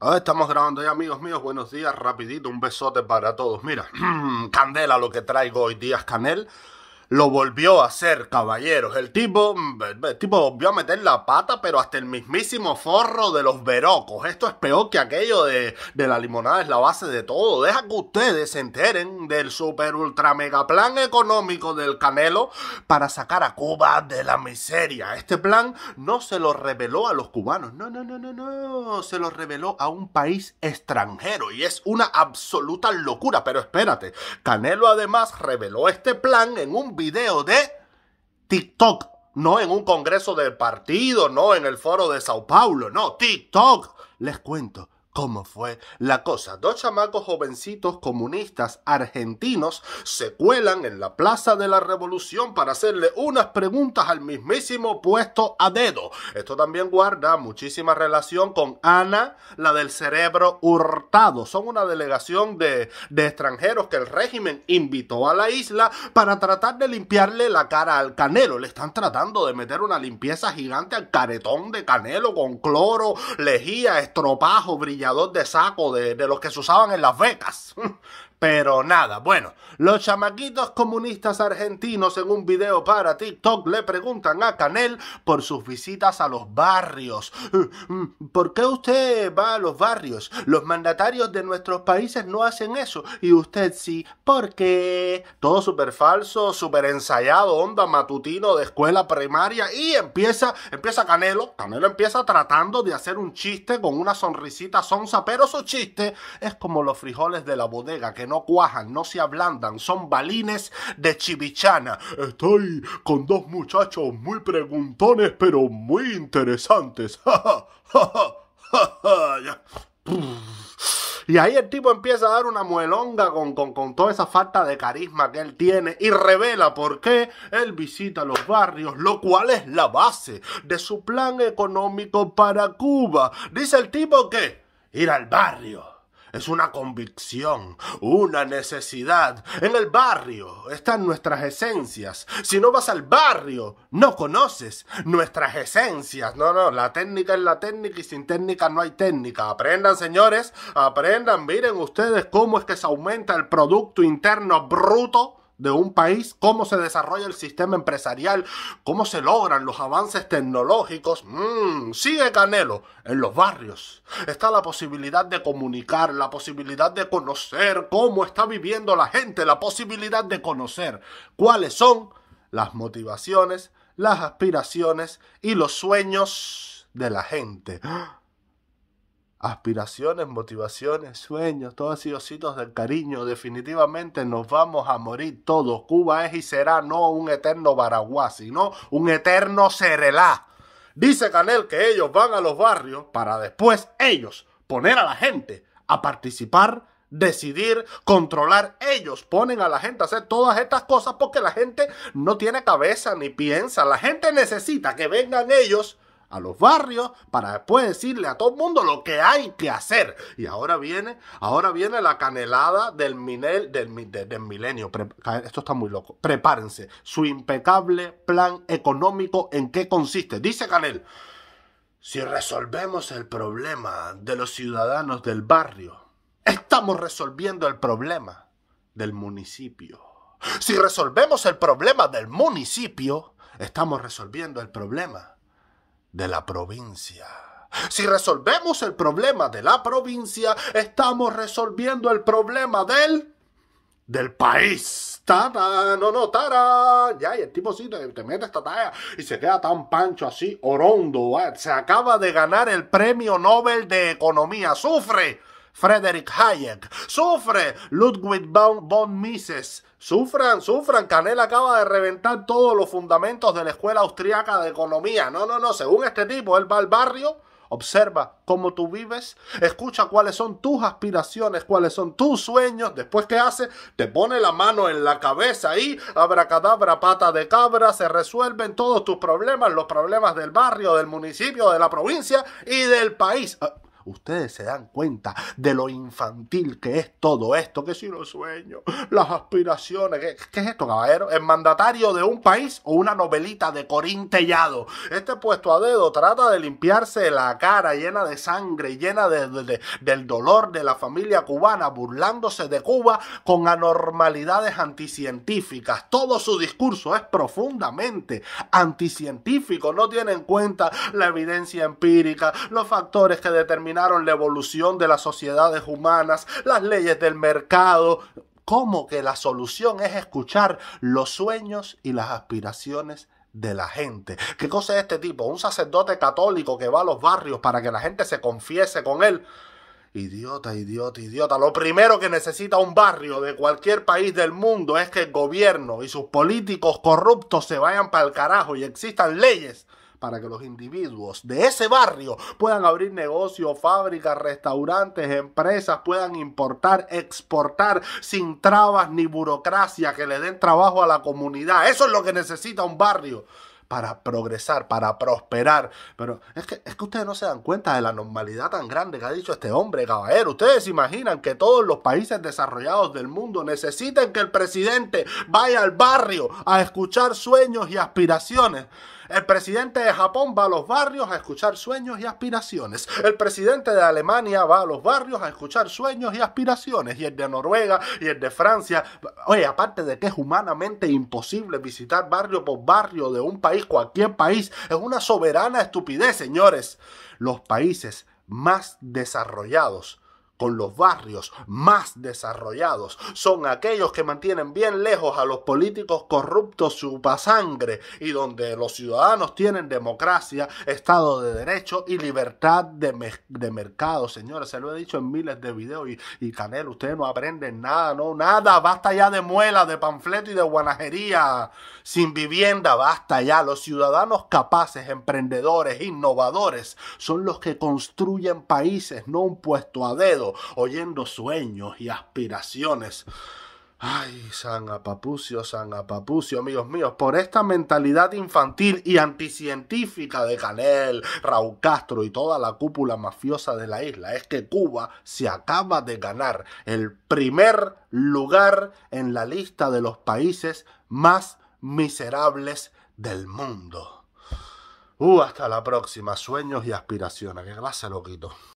Ah, estamos grabando ya, amigos míos. Buenos días, rapidito, un besote para todos. Mira, candela lo que traigo hoy día canel lo volvió a hacer, caballeros. El tipo, mm, el tipo volvió a meter la pata, pero hasta el mismísimo forro de los verocos. Esto es peor que aquello de, de la limonada es la base de todo. Deja que ustedes se enteren del super ultra mega plan económico del Canelo para sacar a Cuba de la miseria. Este plan no se lo reveló a los cubanos. No, no, no, no, no. Se lo reveló a un país extranjero y es una absoluta locura. Pero espérate, Canelo además reveló este plan en un video de TikTok, no en un congreso del partido, no en el foro de Sao Paulo, no, TikTok. Les cuento cómo fue la cosa. Dos chamacos jovencitos comunistas argentinos se cuelan en la Plaza de la Revolución para hacerle unas preguntas al mismísimo puesto a dedo. Esto también guarda muchísima relación con Ana, la del cerebro hurtado. Son una delegación de, de extranjeros que el régimen invitó a la isla para tratar de limpiarle la cara al canelo. Le están tratando de meter una limpieza gigante al caretón de canelo con cloro, lejía, estropajo, brillante dos de saco de, los que se usaban en Las becas Pero nada, bueno, los chamaquitos comunistas argentinos en un video para TikTok le preguntan a Canel por sus visitas a los barrios. Eh, mm, ¿Por qué usted va a los barrios? Los mandatarios de nuestros países no hacen eso y usted sí. ¿Por qué? Todo súper falso, súper ensayado, onda matutino de escuela primaria y empieza, empieza Canelo, Canelo empieza tratando de hacer un chiste con una sonrisita sonsa, pero su chiste es como los frijoles de la bodega que no cuajan, no se ablandan, son balines de chivichana. Estoy con dos muchachos muy preguntones, pero muy interesantes. Y ahí el tipo empieza a dar una muelonga con, con, con, toda esa falta de carisma que él tiene y revela por qué él visita los barrios, lo cual es la base de su plan económico para Cuba. Dice el tipo que ir al barrio es una convicción, una necesidad. En el barrio están nuestras esencias. Si no vas al barrio, no conoces nuestras esencias. No, no, la técnica es la técnica y sin técnica no hay técnica. Aprendan, señores, aprendan, miren ustedes cómo es que se aumenta el Producto Interno Bruto de un país, cómo se desarrolla el sistema empresarial, cómo se logran los avances tecnológicos. Mm, sigue Canelo en los barrios. Está la posibilidad de comunicar, la posibilidad de conocer cómo está viviendo la gente, la posibilidad de conocer cuáles son las motivaciones, las aspiraciones y los sueños de la gente. ¡Ah! aspiraciones, motivaciones, sueños, todos esos ositos del cariño. Definitivamente nos vamos a morir todos. Cuba es y será no un eterno Baraguá, sino un eterno Cerelá. Dice Canel que ellos van a los barrios para después ellos poner a la gente a participar, decidir, controlar. Ellos ponen a la gente a hacer todas estas cosas porque la gente no tiene cabeza ni piensa. La gente necesita que vengan ellos a los barrios para después decirle a todo el mundo lo que hay que hacer. Y ahora viene, ahora viene la canelada del, minel, del, milenio. esto está muy loco. Prepárense. Su impecable plan económico en qué consiste. Dice Canel, si resolvemos el problema de los ciudadanos del barrio, estamos resolviendo el problema del municipio. Si resolvemos el problema del municipio, estamos resolviendo el problema de la provincia. Si resolvemos el problema de la provincia, estamos resolviendo el problema del del país. Tara, no, no, tara. Ya, y el tipo sí te, mete esta talla y se queda tan pancho así, orondo. Se acaba de ganar el premio Nobel de Economía. ¡Sufre! Frederick Hayek, sufre Ludwig von, Mises, Sufran, sufran. Canel acaba de reventar todos los fundamentos de la Escuela Austriaca de Economía. No, no, no. Según este tipo, él va al barrio, observa cómo tú vives, escucha cuáles son tus aspiraciones, cuáles son tus sueños. Después, ¿qué hace? Te pone la mano en la cabeza y abracadabra, pata de cabra, se resuelven todos tus problemas, los problemas del barrio, del municipio, de la provincia y del país. Ah, ustedes se dan cuenta de lo infantil que es todo esto, que si los sueños, las aspiraciones, ¿qué, es esto, caballero? ¿El mandatario de un país o una novelita de Corín Tellado? Este puesto a dedo trata de limpiarse la cara llena de sangre, llena del dolor de la familia cubana, burlándose de Cuba con anormalidades anticientíficas. Todo su discurso es profundamente anticientífico, no tiene en cuenta la evidencia empírica, los factores que determinan la evolución de las sociedades humanas, las leyes del mercado. ¿Cómo que la solución es escuchar los sueños y las aspiraciones de la gente. ¿Qué cosa es este tipo? Un sacerdote católico que va a los barrios para que la gente se confiese con él. Idiota, idiota, idiota. Lo primero que necesita un barrio de cualquier país del mundo es que el gobierno y sus políticos corruptos se vayan para el carajo y existan leyes para que los individuos de ese barrio puedan abrir negocios, fábricas, restaurantes, empresas, puedan importar, exportar sin trabas ni burocracia, que le den trabajo a la comunidad. Eso es lo que necesita un barrio para progresar, para prosperar. Pero es que, es que ustedes no se dan cuenta de la normalidad tan grande que ha dicho este hombre, caballero. Ustedes imaginan que todos los países desarrollados del mundo necesiten que el presidente vaya al barrio a escuchar sueños y aspiraciones. El presidente de Japón va a los barrios a escuchar sueños y aspiraciones. El presidente de Alemania va a los barrios a escuchar sueños y aspiraciones. Y el de Noruega y el de Francia. Oye, aparte de que es humanamente imposible visitar barrio por barrio de un país, cualquier país, es una soberana estupidez, señores. Los países más desarrollados con los barrios más desarrollados. Son aquellos que mantienen bien lejos a los políticos corruptos su pasangre y donde los ciudadanos tienen democracia, Estado de Derecho y libertad de, mercado. Señores, se lo he dicho en miles de videos y, y Canel, ustedes no aprenden nada, no, nada. Basta ya de muela, de panfleto y de guanajería. Sin vivienda, basta ya. Los ciudadanos capaces, emprendedores, innovadores, son los que construyen países, no un puesto a dedo oyendo sueños y aspiraciones. Ay, San Apapucio, San Apapucio, amigos míos, por esta mentalidad infantil y anticientífica de Canel, Raúl Castro y toda la cúpula mafiosa de la isla, es que Cuba se acaba de ganar el primer lugar en la lista de los países más miserables del mundo. Uh, hasta la próxima, sueños y aspiraciones. Que clase loquito.